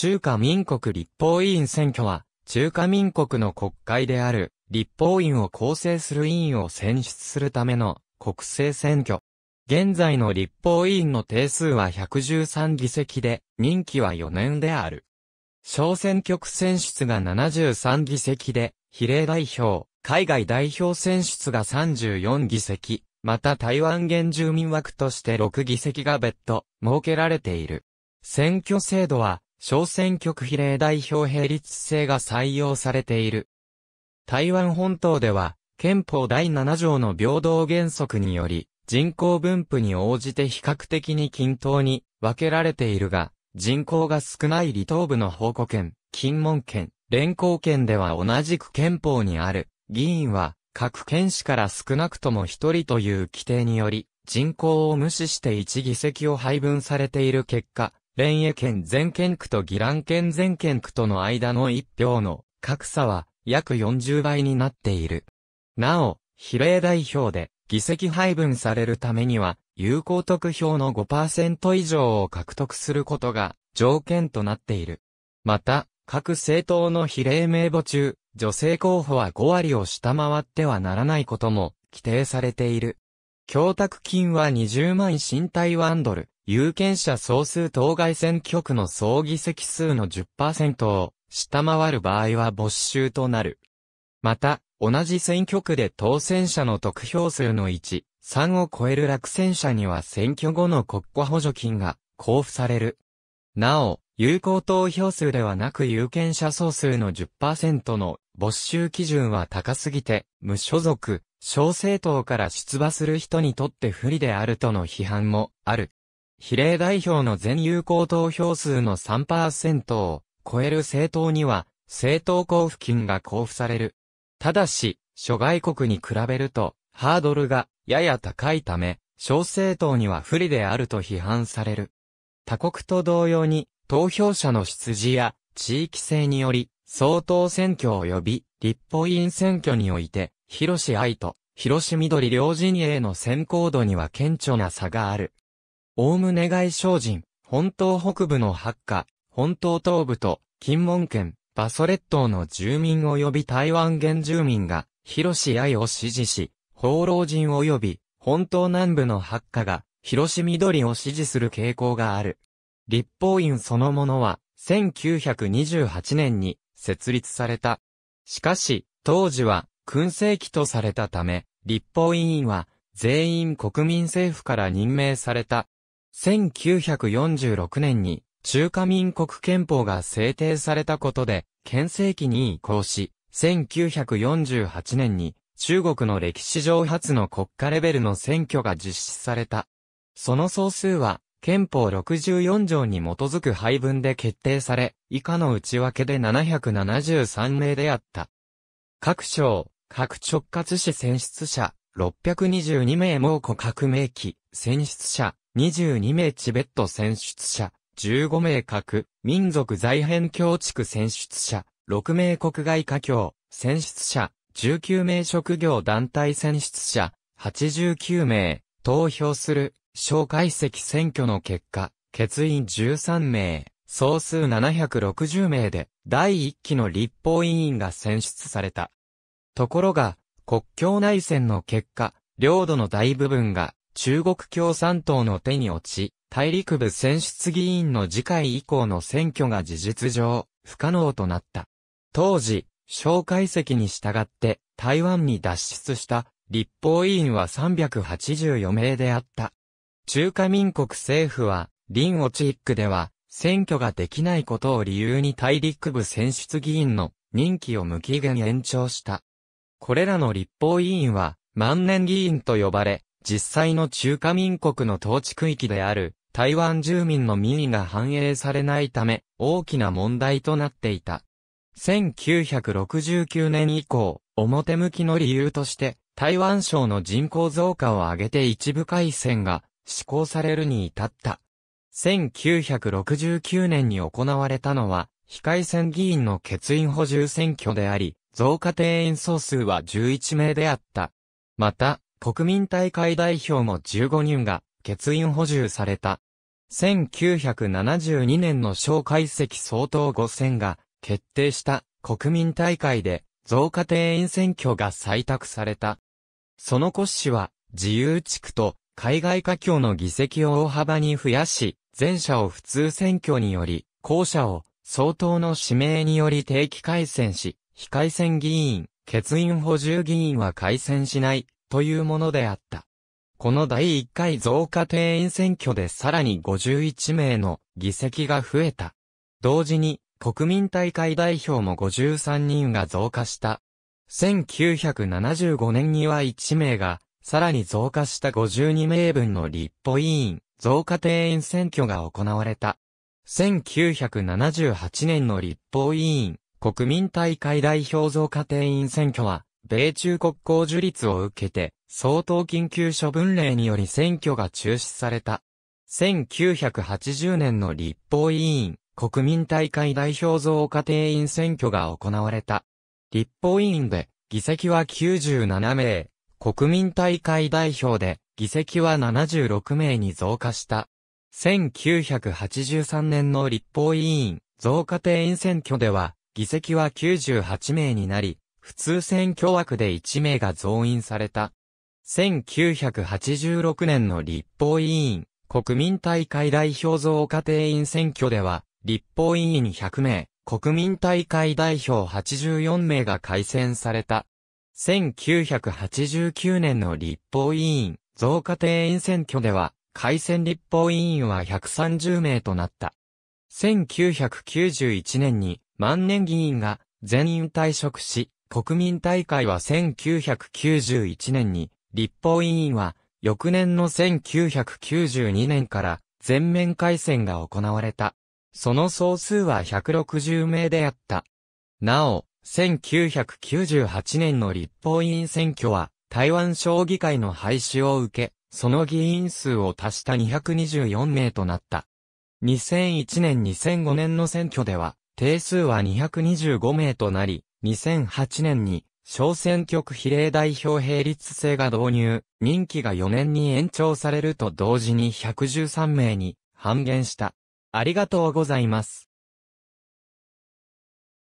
中華民国立法委員選挙は、中華民国の国会である立法院を構成する委員を選出するための国政選挙。現在の立法委員の定数は113議席で、任期は4年である。小選挙区選出が73議席で、比例代表、海外代表選出が34議席、また台湾原住民枠として6議席が別途設けられている。選挙制度は小選挙区比例代表並立制が採用されている。台湾本島では、憲法第7条の平等原則により、人口分布に応じて比較的に均等に分けられているが、人口が少ない離島部の宝庫県、金門県、連行県では同じく憲法にある、議員は、各県市から少なくとも一人という規定により、人口を無視して一議席を配分されている結果、連営県全県区と議蘭県全県区との間の一票の格差は約40倍になっている。なお、比例代表で議席配分されるためには、有効得票の5%以上を獲得することが条件となっている。また、各政党の比例名簿中、女性候補は5割を下回ってはならないことも規定されている。供託金は20万新台湾ドル、有権者総数当該選挙区の総議席数の10%を下回る場合は没収となる。また、同じ選挙区で当選者の得票数の1、3を超える落選者には選挙後の国庫補助金が交付される。なお、有効投票数ではなく有権者総数の10%の没収基準は高すぎて、無所属、小政党から出馬する人にとって不利であるとの批判もある。比例代表の全有効投票数の3%を超える政党には、政党交付金が交付される。ただし、諸外国に比べると、ハードルがやや高いため、小政党には不利であると批判される。他国と同様に、投票者の出自や地域性により、総統選挙及び立法委員選挙において、広志愛と広志緑両陣営の選考度には顕著な差がある。オウム願い精進、本島北部の八家、本島東部と、金門県、バソレッ島の住民及び台湾原住民が、広志愛を支持し、放浪人及び、本島南部の八家が、広志緑を支持する傾向がある。立法院そのものは、1928年に設立された。しかし、当時は、燻製期とされたため、立法委員は、全員国民政府から任命された。1946年に中華民国憲法が制定されたことで、憲政期に移行し、1948年に中国の歴史上初の国家レベルの選挙が実施された。その総数は、憲法64条に基づく配分で決定され、以下の内訳で773名であった。各省、各直轄市選出者、622名猛虎革命期、選出者、22名チベット選出者、15名各民族在編協地区選出者、6名国外華僑選出者、19名職業団体選出者、89名、投票する、小解析選挙の結果、欠員13名、総数760名で、第1期の立法委員が選出された。ところが、国境内戦の結果、領土の大部分が中国共産党の手に落ち、大陸部選出議員の次回以降の選挙が事実上、不可能となった。当時、蒋介石に従って台湾に脱出した立法委員は384名であった。中華民国政府は、林をチックでは、選挙ができないことを理由に大陸部選出議員の任期を無期限延長した。これらの立法委員は、万年議員と呼ばれ、実際の中華民国の統治区域である台湾住民の民意が反映されないため大きな問題となっていた。1969年以降、表向きの理由として台湾省の人口増加を挙げて一部改選が施行されるに至った。1969年に行われたのは、非改選議員の欠員補充選挙であり、増加定員総数は11名であった。また、国民大会代表も15人が欠員補充された。1972年の小解析総統5選が決定した国民大会で増加定員選挙が採択された。その骨子は自由地区と海外華僑の議席を大幅に増やし、前者を普通選挙により、後者を総統の指名により定期改選し、非改選議員、欠員補充議員は改選しないというものであった。この第1回増加定員選挙でさらに51名の議席が増えた。同時に国民大会代表も53人が増加した。1975年には1名が、さらに増加した52名分の立法委員、増加定員選挙が行われた。1978年の立法委員、国民大会代表増加定員選挙は、米中国交樹立を受けて、相当緊急処分令により選挙が中止された。1980年の立法委員、国民大会代表増加定員選挙が行われた。立法委員で、議席は97名、国民大会代表で、議席は76名に増加した。1983年の立法委員、増加定員選挙では、議席は98名になり、普通選挙枠で1名が増員された。1986年の立法委員、国民大会代表増加定員選挙では、立法委員100名、国民大会代表84名が改選された。1989年の立法委員、増加定員選挙では、改選立法委員は130名となった。1991年に、万年議員が全員退職し、国民大会は1991年に、立法委員は、翌年の1992年から全面改選が行われた。その総数は160名であった。なお、1998年の立法委員選挙は、台湾省議会の廃止を受け、その議員数を足した224名となった。2001年2005年の選挙では、定数は225名となり、2008年に小選挙区比例代表並立制が導入、任期が4年に延長されると同時に113名に半減した。ありがとうございます。